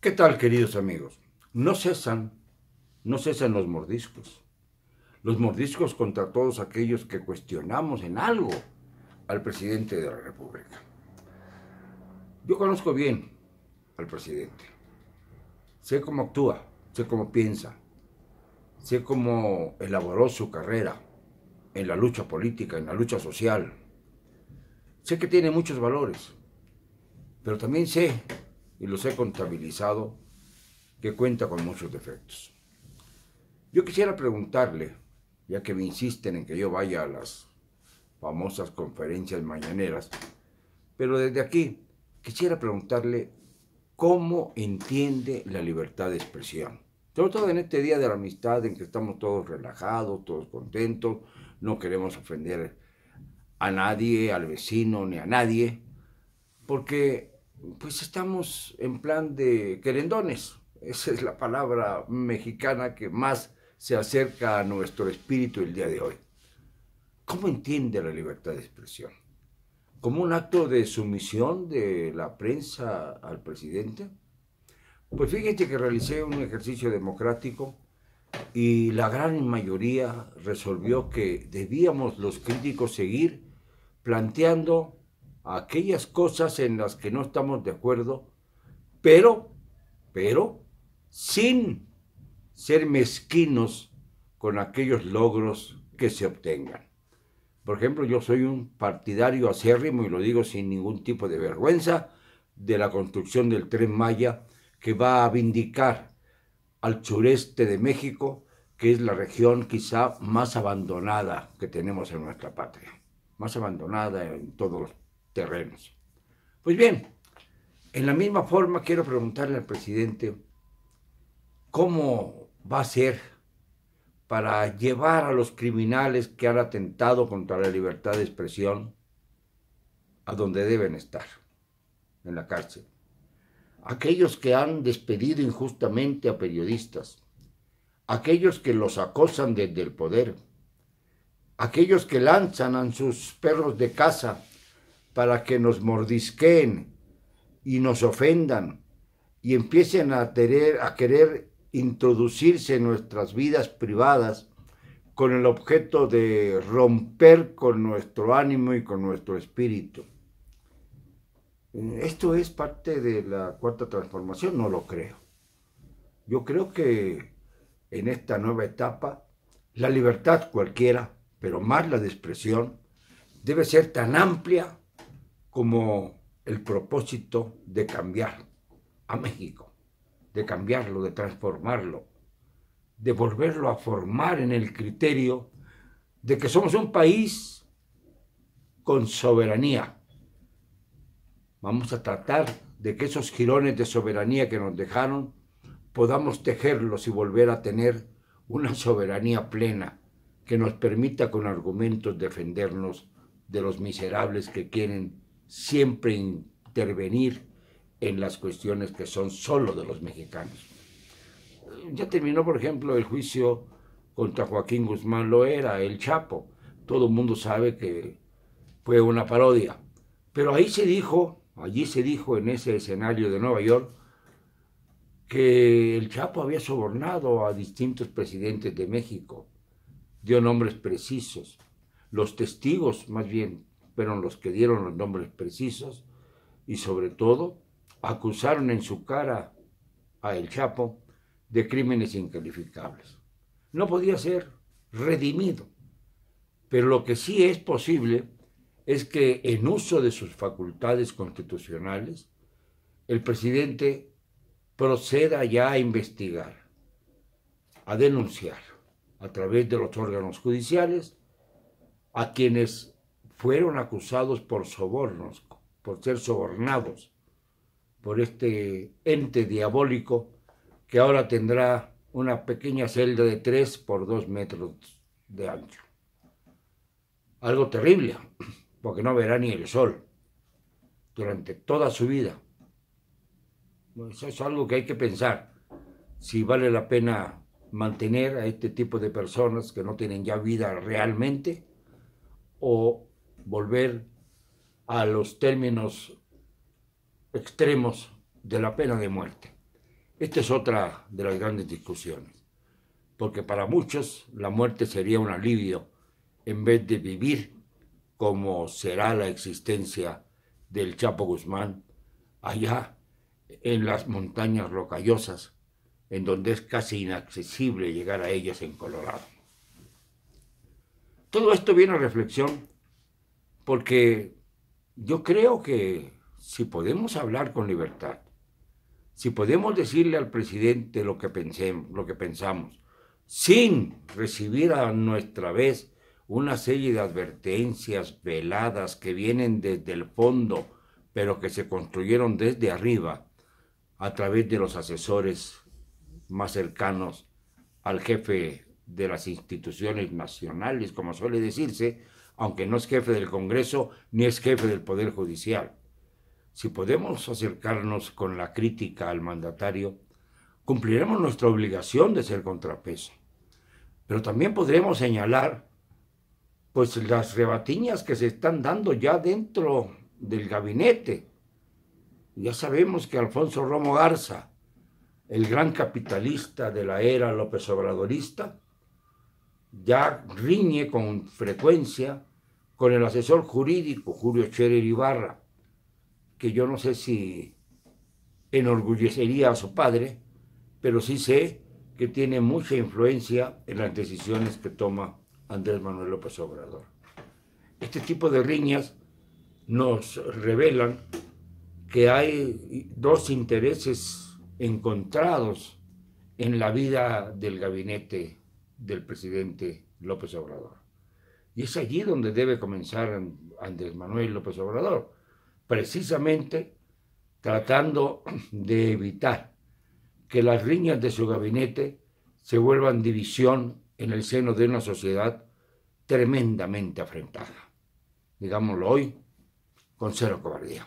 ¿Qué tal, queridos amigos? No cesan, no cesan los mordiscos. Los mordiscos contra todos aquellos que cuestionamos en algo al presidente de la República. Yo conozco bien al presidente. Sé cómo actúa, sé cómo piensa, sé cómo elaboró su carrera en la lucha política, en la lucha social. Sé que tiene muchos valores, pero también sé y los he contabilizado, que cuenta con muchos defectos. Yo quisiera preguntarle, ya que me insisten en que yo vaya a las famosas conferencias mañaneras, pero desde aquí quisiera preguntarle cómo entiende la libertad de expresión. Sobre todo en este día de la amistad en que estamos todos relajados, todos contentos, no queremos ofender a nadie, al vecino, ni a nadie, porque pues estamos en plan de querendones. Esa es la palabra mexicana que más se acerca a nuestro espíritu el día de hoy. ¿Cómo entiende la libertad de expresión? ¿Como un acto de sumisión de la prensa al presidente? Pues fíjate que realicé un ejercicio democrático y la gran mayoría resolvió que debíamos los críticos seguir planteando aquellas cosas en las que no estamos de acuerdo, pero, pero, sin ser mezquinos con aquellos logros que se obtengan. Por ejemplo, yo soy un partidario acérrimo, y lo digo sin ningún tipo de vergüenza, de la construcción del tren Maya que va a vindicar al sureste de México, que es la región quizá más abandonada que tenemos en nuestra patria, más abandonada en todos los terrenos. Pues bien, en la misma forma quiero preguntarle al presidente cómo va a ser para llevar a los criminales que han atentado contra la libertad de expresión a donde deben estar, en la cárcel. Aquellos que han despedido injustamente a periodistas, aquellos que los acosan desde el poder, aquellos que lanzan a sus perros de caza para que nos mordisqueen y nos ofendan y empiecen a, a querer introducirse en nuestras vidas privadas con el objeto de romper con nuestro ánimo y con nuestro espíritu. Esto es parte de la cuarta transformación, no lo creo. Yo creo que en esta nueva etapa, la libertad cualquiera, pero más la de expresión, debe ser tan amplia como el propósito de cambiar a México, de cambiarlo, de transformarlo, de volverlo a formar en el criterio de que somos un país con soberanía. Vamos a tratar de que esos jirones de soberanía que nos dejaron podamos tejerlos y volver a tener una soberanía plena que nos permita con argumentos defendernos de los miserables que quieren siempre intervenir en las cuestiones que son solo de los mexicanos. Ya terminó, por ejemplo, el juicio contra Joaquín Guzmán Loera, el Chapo. Todo el mundo sabe que fue una parodia. Pero ahí se dijo, allí se dijo en ese escenario de Nueva York, que el Chapo había sobornado a distintos presidentes de México. Dio nombres precisos. Los testigos, más bien, fueron los que dieron los nombres precisos y sobre todo acusaron en su cara a El Chapo de crímenes incalificables. No podía ser redimido, pero lo que sí es posible es que en uso de sus facultades constitucionales, el presidente proceda ya a investigar, a denunciar a través de los órganos judiciales a quienes fueron acusados por sobornos, por ser sobornados por este ente diabólico que ahora tendrá una pequeña celda de 3 por 2 metros de ancho. Algo terrible, porque no verá ni el sol durante toda su vida. Pues eso es algo que hay que pensar, si vale la pena mantener a este tipo de personas que no tienen ya vida realmente o volver a los términos extremos de la pena de muerte. Esta es otra de las grandes discusiones, porque para muchos la muerte sería un alivio en vez de vivir como será la existencia del Chapo Guzmán allá en las montañas rocallosas, en donde es casi inaccesible llegar a ellas en Colorado. Todo esto viene a reflexión porque yo creo que si podemos hablar con libertad, si podemos decirle al presidente lo que, lo que pensamos, sin recibir a nuestra vez una serie de advertencias veladas que vienen desde el fondo, pero que se construyeron desde arriba a través de los asesores más cercanos al jefe de las instituciones nacionales, como suele decirse, aunque no es jefe del Congreso ni es jefe del Poder Judicial. Si podemos acercarnos con la crítica al mandatario, cumpliremos nuestra obligación de ser contrapeso. Pero también podremos señalar pues las rebatiñas que se están dando ya dentro del gabinete. Ya sabemos que Alfonso Romo Garza, el gran capitalista de la era López Obradorista, ya riñe con frecuencia con el asesor jurídico Julio Cherer Ibarra, que yo no sé si enorgullecería a su padre, pero sí sé que tiene mucha influencia en las decisiones que toma Andrés Manuel López Obrador. Este tipo de riñas nos revelan que hay dos intereses encontrados en la vida del gabinete del presidente López Obrador. Y es allí donde debe comenzar Andrés Manuel López Obrador, precisamente tratando de evitar que las riñas de su gabinete se vuelvan división en el seno de una sociedad tremendamente afrentada. Digámoslo hoy, con cero cobardía.